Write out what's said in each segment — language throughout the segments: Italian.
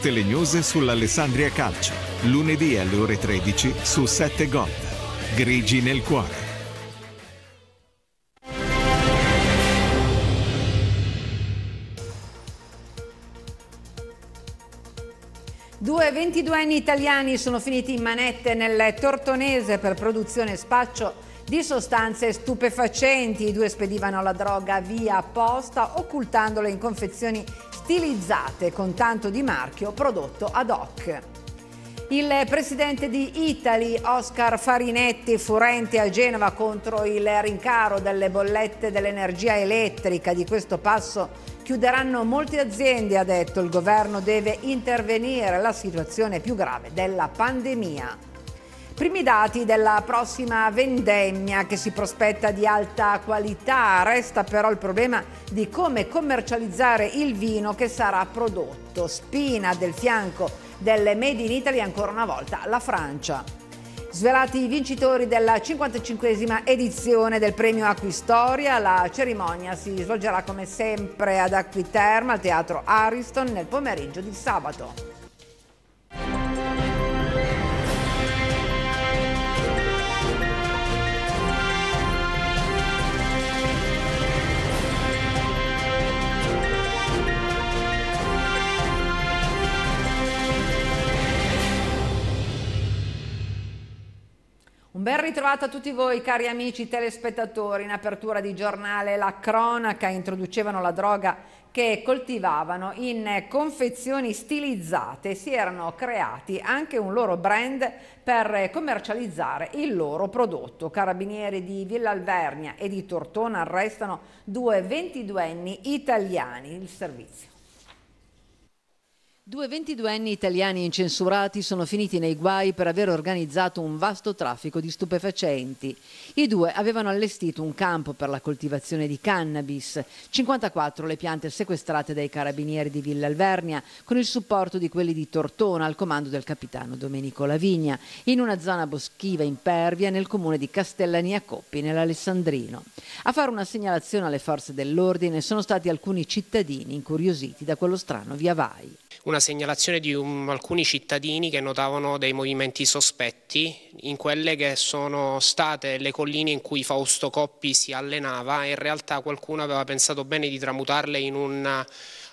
tutte le news sull'Alessandria Calcio. Lunedì alle ore 13 su 7 Gold. Grigi nel cuore. Due 22enni italiani sono finiti in manette nel Tortonese per produzione e spaccio di sostanze stupefacenti. I due spedivano la droga via apposta, occultandola in confezioni stilizzate con tanto di marchio prodotto ad hoc. Il presidente di Italy, Oscar Farinetti, furente a Genova contro il rincaro delle bollette dell'energia elettrica. Di questo passo chiuderanno molte aziende, ha detto. Il governo deve intervenire. La situazione più grave della pandemia. Primi dati della prossima vendemmia che si prospetta di alta qualità, resta però il problema di come commercializzare il vino che sarà prodotto. Spina del fianco delle Made in Italy ancora una volta la Francia. Svelati i vincitori della 55esima edizione del premio Acquistoria, la cerimonia si svolgerà come sempre ad Acquiterma al teatro Ariston nel pomeriggio di sabato. Un ben ritrovato a tutti voi cari amici telespettatori, in apertura di giornale La Cronaca introducevano la droga che coltivavano in confezioni stilizzate, si erano creati anche un loro brand per commercializzare il loro prodotto. Carabinieri di Villa Alvernia e di Tortona arrestano due 22enni italiani, il servizio. Due 22enni italiani incensurati sono finiti nei guai per aver organizzato un vasto traffico di stupefacenti. I due avevano allestito un campo per la coltivazione di cannabis, 54 le piante sequestrate dai carabinieri di Villa Alvernia, con il supporto di quelli di Tortona al comando del capitano Domenico Lavigna, in una zona boschiva impervia nel comune di Castellania Coppi, nell'Alessandrino. A fare una segnalazione alle forze dell'ordine sono stati alcuni cittadini incuriositi da quello strano via vai una segnalazione di un, alcuni cittadini che notavano dei movimenti sospetti in quelle che sono state le colline in cui Fausto Coppi si allenava e in realtà qualcuno aveva pensato bene di tramutarle in un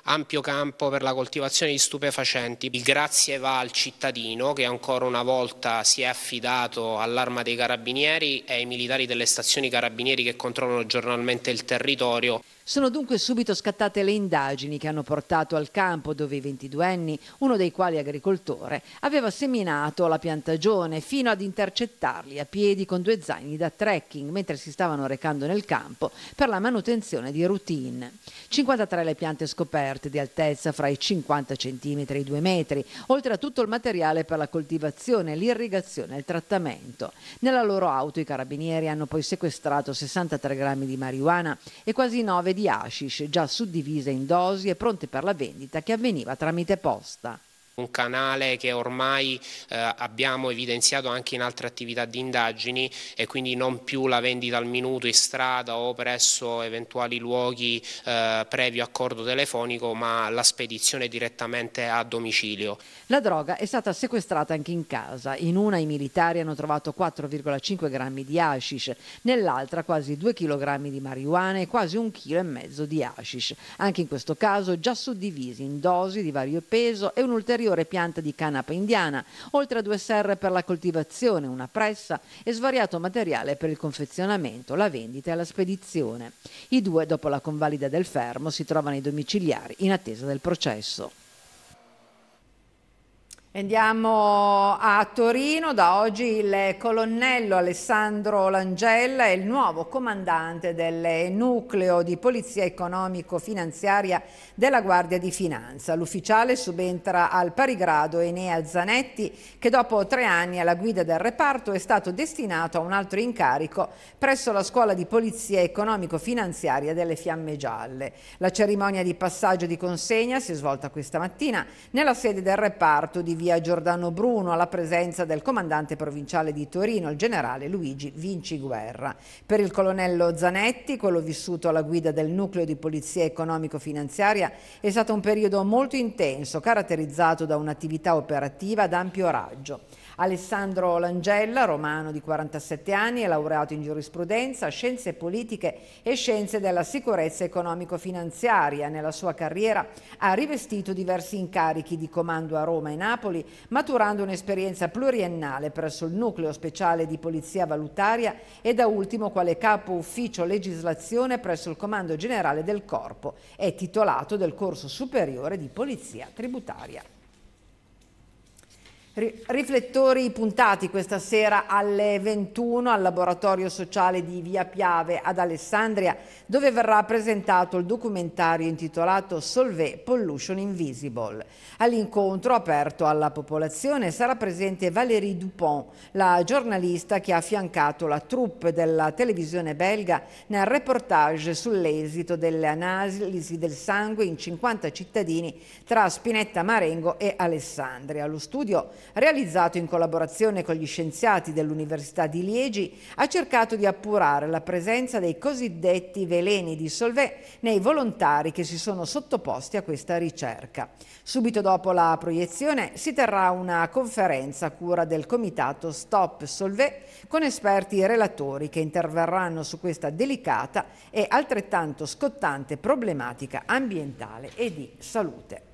ampio campo per la coltivazione di stupefacenti. Il grazie va al cittadino che ancora una volta si è affidato all'arma dei carabinieri e ai militari delle stazioni carabinieri che controllano giornalmente il territorio. Sono dunque subito scattate le indagini che hanno portato al campo dove i 22 anni, uno dei quali agricoltore, aveva seminato la piantagione fino ad intercettarli a piedi con due zaini da trekking mentre si stavano recando nel campo per la manutenzione di routine. 53 le piante scoperte di altezza fra i 50 cm e i 2 metri, oltre a tutto il materiale per la coltivazione, l'irrigazione e il trattamento. Nella loro auto i carabinieri hanno poi sequestrato 63 grammi di marijuana e quasi 9 di di hashish già suddivise in dosi e pronte per la vendita che avveniva tramite posta un canale che ormai eh, abbiamo evidenziato anche in altre attività di indagini e quindi non più la vendita al minuto in strada o presso eventuali luoghi eh, previo accordo telefonico ma la spedizione direttamente a domicilio. La droga è stata sequestrata anche in casa, in una i militari hanno trovato 4,5 grammi di hashish, nell'altra quasi 2 kg di marijuana e quasi un chilo e mezzo di hashish, anche in questo caso già suddivisi in dosi di vario peso e un ulteriore superiore pianta di canapa indiana, oltre a due serre per la coltivazione, una pressa e svariato materiale per il confezionamento, la vendita e la spedizione. I due, dopo la convalida del fermo, si trovano ai domiciliari in attesa del processo. Andiamo a Torino, da oggi il colonnello Alessandro Langella è il nuovo comandante del nucleo di polizia economico-finanziaria della Guardia di Finanza. L'ufficiale subentra al parigrado Enea Zanetti che dopo tre anni alla guida del reparto è stato destinato a un altro incarico presso la scuola di polizia economico-finanziaria delle Fiamme Gialle. La cerimonia di passaggio di consegna si è svolta questa mattina nella sede del reparto di Via via Giordano Bruno alla presenza del comandante provinciale di Torino, il generale Luigi Vinci Guerra. Per il colonnello Zanetti, quello vissuto alla guida del nucleo di polizia economico-finanziaria, è stato un periodo molto intenso, caratterizzato da un'attività operativa ad ampio raggio. Alessandro Langella, romano di 47 anni, è laureato in giurisprudenza, scienze politiche e scienze della sicurezza economico-finanziaria. Nella sua carriera ha rivestito diversi incarichi di comando a Roma e Napoli, maturando un'esperienza pluriennale presso il nucleo speciale di polizia valutaria e da ultimo quale capo ufficio legislazione presso il comando generale del corpo. È titolato del corso superiore di polizia tributaria. Riflettori puntati questa sera alle 21 al laboratorio sociale di Via Piave ad Alessandria, dove verrà presentato il documentario intitolato Solvay Pollution Invisible. All'incontro aperto alla popolazione sarà presente Valérie Dupont, la giornalista che ha affiancato la troupe della televisione belga nel reportage sull'esito delle analisi del sangue in 50 cittadini tra Spinetta Marengo e Alessandria. Lo studio realizzato in collaborazione con gli scienziati dell'Università di Liegi, ha cercato di appurare la presenza dei cosiddetti veleni di Solvay nei volontari che si sono sottoposti a questa ricerca. Subito dopo la proiezione si terrà una conferenza a cura del comitato Stop Solvay con esperti relatori che interverranno su questa delicata e altrettanto scottante problematica ambientale e di salute.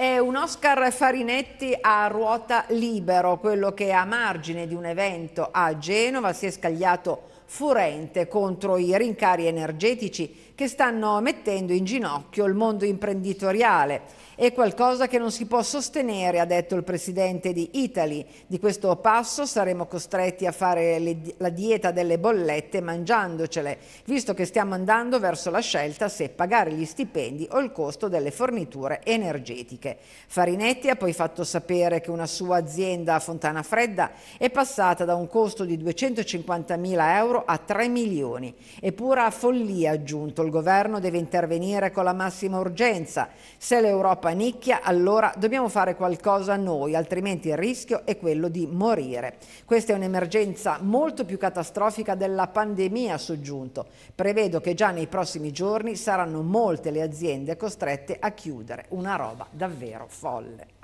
È un Oscar Farinetti a ruota libero, quello che a margine di un evento a Genova si è scagliato furente contro i rincari energetici che stanno mettendo in ginocchio il mondo imprenditoriale. È qualcosa che non si può sostenere, ha detto il presidente di Italy. Di questo passo saremo costretti a fare le, la dieta delle bollette mangiandocele, visto che stiamo andando verso la scelta se pagare gli stipendi o il costo delle forniture energetiche. Farinetti ha poi fatto sapere che una sua azienda a Fontana Fredda è passata da un costo di 250 mila euro a 3 milioni. Eppure a follia, ha aggiunto, il il governo deve intervenire con la massima urgenza. Se l'Europa nicchia, allora dobbiamo fare qualcosa noi, altrimenti il rischio è quello di morire. Questa è un'emergenza molto più catastrofica della pandemia, ha soggiunto. Prevedo che già nei prossimi giorni saranno molte le aziende costrette a chiudere. Una roba davvero folle.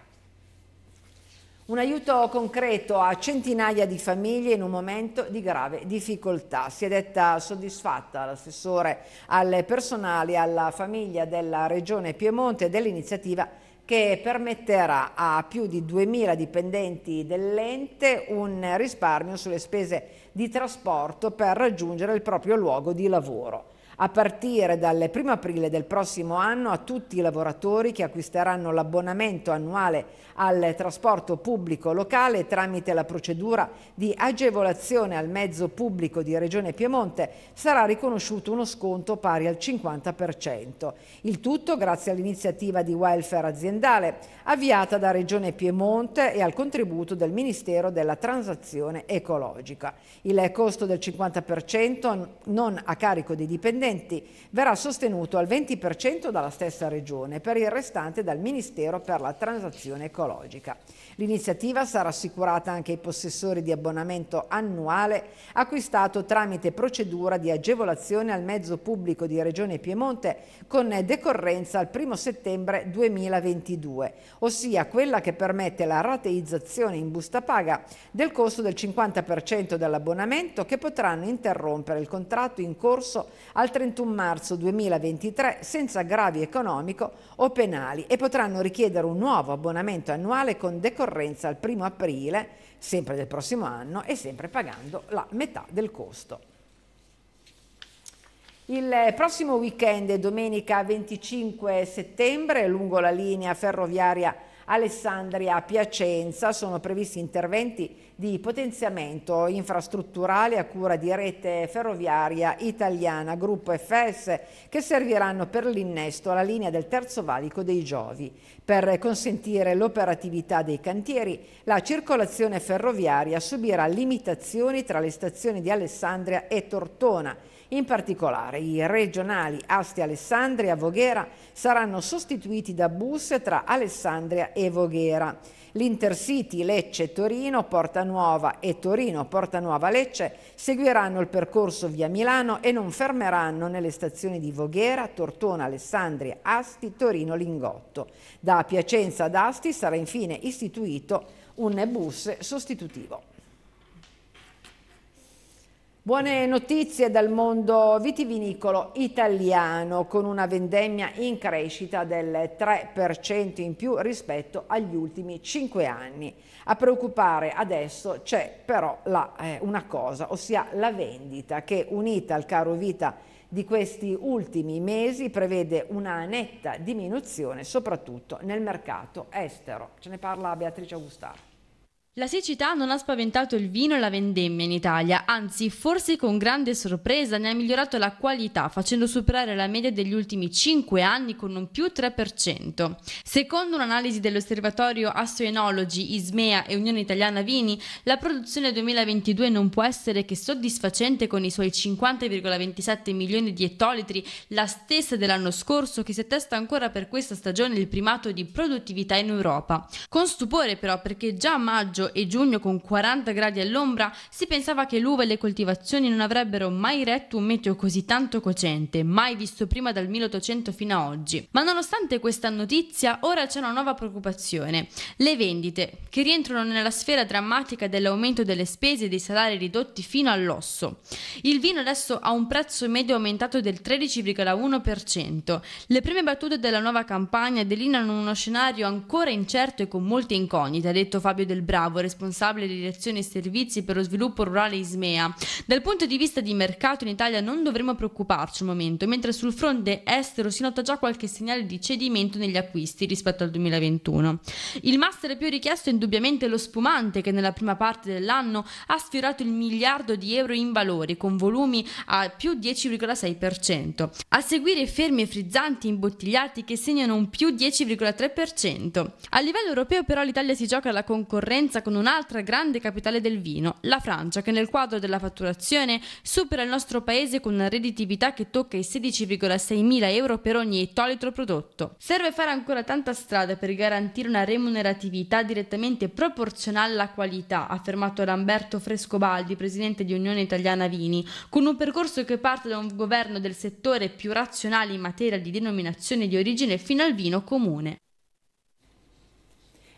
Un aiuto concreto a centinaia di famiglie in un momento di grave difficoltà. Si è detta soddisfatta l'assessore al personale e alla famiglia della Regione Piemonte dell'iniziativa che permetterà a più di 2.000 dipendenti dell'ente un risparmio sulle spese di trasporto per raggiungere il proprio luogo di lavoro a partire dal 1 aprile del prossimo anno a tutti i lavoratori che acquisteranno l'abbonamento annuale al trasporto pubblico locale tramite la procedura di agevolazione al mezzo pubblico di Regione Piemonte sarà riconosciuto uno sconto pari al 50%. Il tutto grazie all'iniziativa di welfare aziendale avviata da Regione Piemonte e al contributo del Ministero della Transazione Ecologica. Il costo del 50% non a carico dei dipendenti interventi verrà sostenuto al 20% dalla stessa Regione, per il restante dal Ministero per la Transazione Ecologica. L'iniziativa sarà assicurata anche ai possessori di abbonamento annuale acquistato tramite procedura di agevolazione al mezzo pubblico di Regione Piemonte con decorrenza al 1 settembre 2022, ossia quella che permette la rateizzazione in busta paga del costo del 50% dell'abbonamento che potranno interrompere il contratto in corso al 31 marzo 2023 senza aggravi economico o penali e potranno richiedere un nuovo abbonamento annuale con decorrenza al 1 aprile, sempre del prossimo anno e sempre pagando la metà del costo. Il prossimo weekend, domenica 25 settembre, lungo la linea ferroviaria Alessandria, Piacenza. Sono previsti interventi di potenziamento infrastrutturale a cura di rete ferroviaria italiana Gruppo FS che serviranno per l'innesto alla linea del Terzo Valico dei Giovi. Per consentire l'operatività dei cantieri, la circolazione ferroviaria subirà limitazioni tra le stazioni di Alessandria e Tortona in particolare i regionali Asti-Alessandria-Voghera saranno sostituiti da bus tra Alessandria e Voghera. L'Intercity Lecce-Torino, Porta Nuova e Torino-Porta Nuova-Lecce seguiranno il percorso via Milano e non fermeranno nelle stazioni di Voghera, Tortona, Alessandria, Asti, Torino-Lingotto. Da Piacenza ad Asti sarà infine istituito un bus sostitutivo. Buone notizie dal mondo vitivinicolo italiano con una vendemmia in crescita del 3% in più rispetto agli ultimi 5 anni. A preoccupare adesso c'è però la, eh, una cosa, ossia la vendita che unita al caro vita di questi ultimi mesi prevede una netta diminuzione soprattutto nel mercato estero. Ce ne parla Beatrice Augustaro. La siccità non ha spaventato il vino e la vendemmia in Italia, anzi forse con grande sorpresa ne ha migliorato la qualità facendo superare la media degli ultimi 5 anni con un più 3%. Secondo un'analisi dell'osservatorio Assoenologi, Ismea e Unione Italiana Vini, la produzione 2022 non può essere che soddisfacente con i suoi 50,27 milioni di ettolitri, la stessa dell'anno scorso che si attesta ancora per questa stagione il primato di produttività in Europa. Con stupore però perché già a maggio e giugno con 40 gradi all'ombra, si pensava che l'uva e le coltivazioni non avrebbero mai retto un meteo così tanto cocente, mai visto prima dal 1800 fino a oggi. Ma nonostante questa notizia, ora c'è una nuova preoccupazione. Le vendite, che rientrano nella sfera drammatica dell'aumento delle spese e dei salari ridotti fino all'osso. Il vino adesso ha un prezzo medio aumentato del 13,1%. Le prime battute della nuova campagna delineano uno scenario ancora incerto e con molte incognite, ha detto Fabio Del Bravo Salvo, responsabile di lezioni servizi per lo sviluppo rurale Ismea. Dal punto di vista di mercato in Italia non dovremmo preoccuparci al momento, mentre sul fronte estero si nota già qualche segnale di cedimento negli acquisti rispetto al 2021. Il master più richiesto è indubbiamente lo spumante che nella prima parte dell'anno ha sfiorato il miliardo di euro in valori con volumi a più 10,6%. A seguire fermi e frizzanti imbottigliati che segnano un più 10,3%. A livello europeo però l'Italia si gioca la concorrenza con un'altra grande capitale del vino, la Francia, che nel quadro della fatturazione supera il nostro paese con una redditività che tocca i 16,6 mila euro per ogni ettolitro prodotto. Serve fare ancora tanta strada per garantire una remuneratività direttamente proporzionale alla qualità, affermato Lamberto Frescobaldi, presidente di Unione Italiana Vini, con un percorso che parte da un governo del settore più razionale in materia di denominazione di origine fino al vino comune.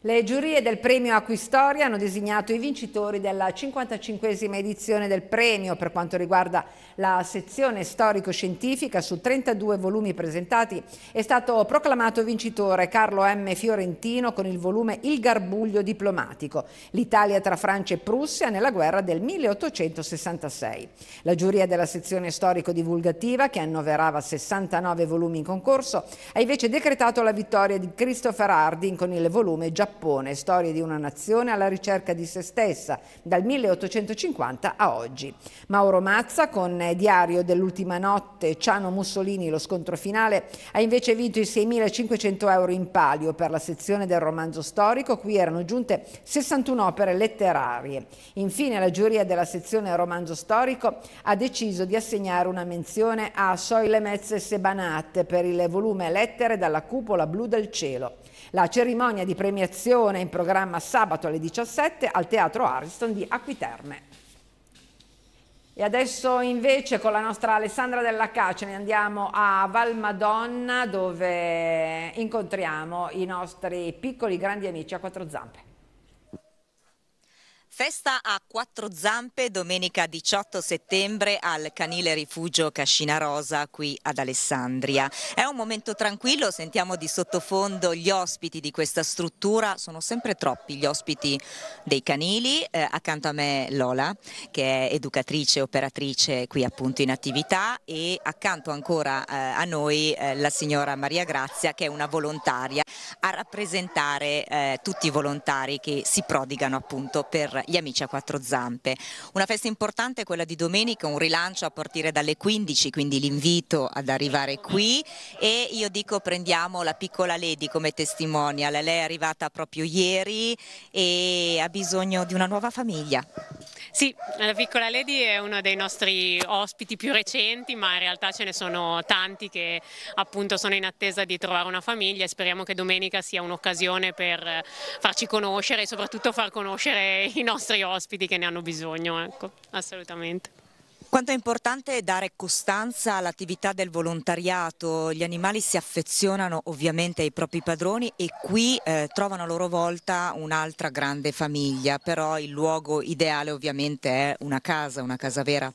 Le giurie del premio Acquistoria hanno designato i vincitori della 55esima edizione del premio per quanto riguarda la sezione storico-scientifica su 32 volumi presentati è stato proclamato vincitore Carlo M. Fiorentino con il volume Il garbuglio diplomatico l'Italia tra Francia e Prussia nella guerra del 1866. La giuria della sezione storico-divulgativa che annoverava 69 volumi in concorso ha invece decretato la vittoria di Christopher Harding con il volume Giappone Giappone, storie di una nazione alla ricerca di se stessa, dal 1850 a oggi. Mauro Mazza, con Diario dell'ultima notte, Ciano Mussolini, lo scontro finale, ha invece vinto i 6.500 euro in palio per la sezione del romanzo storico, qui erano giunte 61 opere letterarie. Infine la giuria della sezione romanzo storico ha deciso di assegnare una menzione a Soile Mezze Sebanat per il volume Lettere dalla cupola blu del cielo. La cerimonia di premiazione è in programma sabato alle 17 al Teatro Ariston di Acquiterme. E adesso invece con la nostra Alessandra Della Cace ne andiamo a Val Madonna dove incontriamo i nostri piccoli grandi amici a quattro zampe. Festa a quattro zampe domenica 18 settembre al canile rifugio Cascina Rosa qui ad Alessandria. È un momento tranquillo, sentiamo di sottofondo gli ospiti di questa struttura, sono sempre troppi gli ospiti dei canili, eh, accanto a me Lola che è educatrice, operatrice qui appunto in attività e accanto ancora eh, a noi eh, la signora Maria Grazia che è una volontaria a rappresentare eh, tutti i volontari che si prodigano appunto per gli amici a quattro zampe. Una festa importante è quella di domenica, un rilancio a partire dalle 15, quindi l'invito ad arrivare qui e io dico prendiamo la piccola Lady come testimonial, lei è arrivata proprio ieri e ha bisogno di una nuova famiglia. Sì, la piccola Lady è uno dei nostri ospiti più recenti, ma in realtà ce ne sono tanti che appunto sono in attesa di trovare una famiglia e speriamo che domenica sia un'occasione per farci conoscere e soprattutto far conoscere i nostri ospiti che ne hanno bisogno, ecco, assolutamente. Quanto è importante dare costanza all'attività del volontariato? Gli animali si affezionano ovviamente ai propri padroni e qui eh, trovano a loro volta un'altra grande famiglia, però il luogo ideale ovviamente è una casa, una casa vera.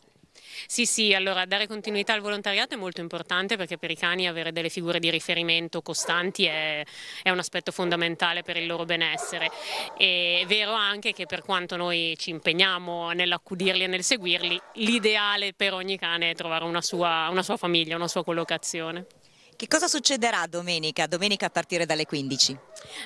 Sì, sì, allora dare continuità al volontariato è molto importante perché per i cani avere delle figure di riferimento costanti è, è un aspetto fondamentale per il loro benessere. E è vero anche che per quanto noi ci impegniamo nell'accudirli e nel seguirli, l'ideale per ogni cane è trovare una sua, una sua famiglia, una sua collocazione. Che cosa succederà domenica? Domenica a partire dalle 15?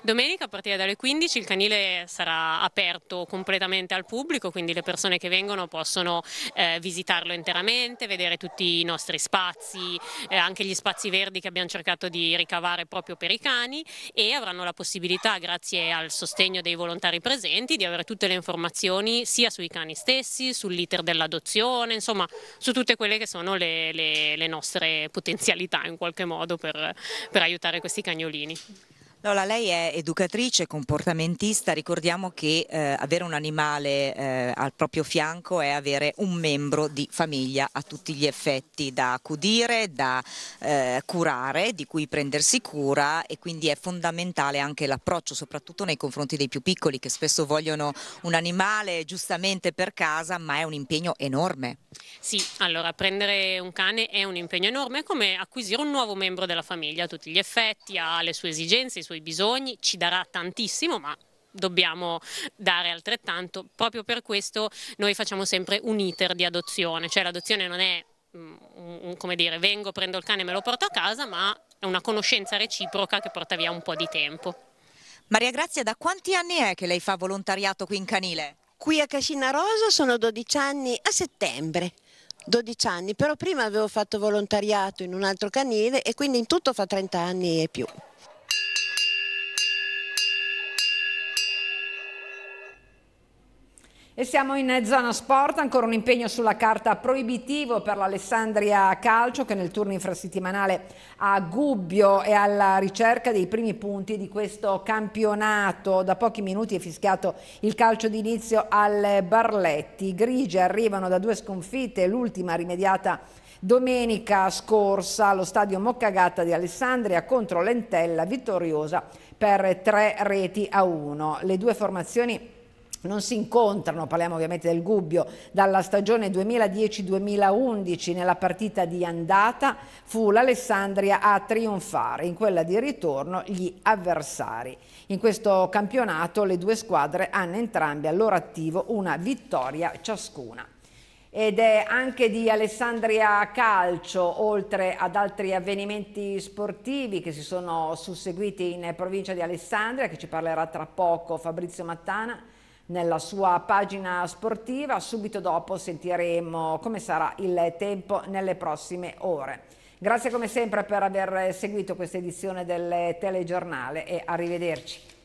Domenica a partire dalle 15 il canile sarà aperto completamente al pubblico, quindi le persone che vengono possono eh, visitarlo interamente, vedere tutti i nostri spazi, eh, anche gli spazi verdi che abbiamo cercato di ricavare proprio per i cani e avranno la possibilità, grazie al sostegno dei volontari presenti, di avere tutte le informazioni sia sui cani stessi, sull'iter dell'adozione, insomma su tutte quelle che sono le, le, le nostre potenzialità in qualche modo per, per aiutare questi cagnolini. Lola, lei è educatrice, comportamentista, ricordiamo che eh, avere un animale eh, al proprio fianco è avere un membro di famiglia a tutti gli effetti, da accudire, da eh, curare, di cui prendersi cura e quindi è fondamentale anche l'approccio, soprattutto nei confronti dei più piccoli che spesso vogliono un animale giustamente per casa, ma è un impegno enorme. Sì, allora prendere un cane è un impegno enorme, è come acquisire un nuovo membro della famiglia a tutti gli effetti, ha le sue esigenze, i suoi i bisogni, ci darà tantissimo, ma dobbiamo dare altrettanto. Proprio per questo noi facciamo sempre un iter di adozione, cioè l'adozione non è mm, come dire, vengo, prendo il cane e me lo porto a casa, ma è una conoscenza reciproca che porta via un po' di tempo. Maria Grazia, da quanti anni è che lei fa volontariato qui in canile? Qui a Cascina Rosa sono 12 anni a settembre. 12 anni, però prima avevo fatto volontariato in un altro canile e quindi in tutto fa 30 anni e più. E siamo in zona sport, ancora un impegno sulla carta proibitivo per l'Alessandria Calcio che nel turno infrasettimanale a Gubbio è alla ricerca dei primi punti di questo campionato. Da pochi minuti è fischiato il calcio d'inizio al Barletti. I grigi arrivano da due sconfitte, l'ultima rimediata domenica scorsa allo stadio Moccagatta di Alessandria contro l'Entella vittoriosa per tre reti a uno. Le due formazioni non si incontrano, parliamo ovviamente del Gubbio, dalla stagione 2010-2011 nella partita di andata fu l'Alessandria a trionfare, in quella di ritorno gli avversari. In questo campionato le due squadre hanno entrambe loro attivo una vittoria ciascuna ed è anche di Alessandria Calcio, oltre ad altri avvenimenti sportivi che si sono susseguiti in provincia di Alessandria, che ci parlerà tra poco Fabrizio Mattana nella sua pagina sportiva. Subito dopo sentiremo come sarà il tempo nelle prossime ore. Grazie come sempre per aver seguito questa edizione del telegiornale e arrivederci.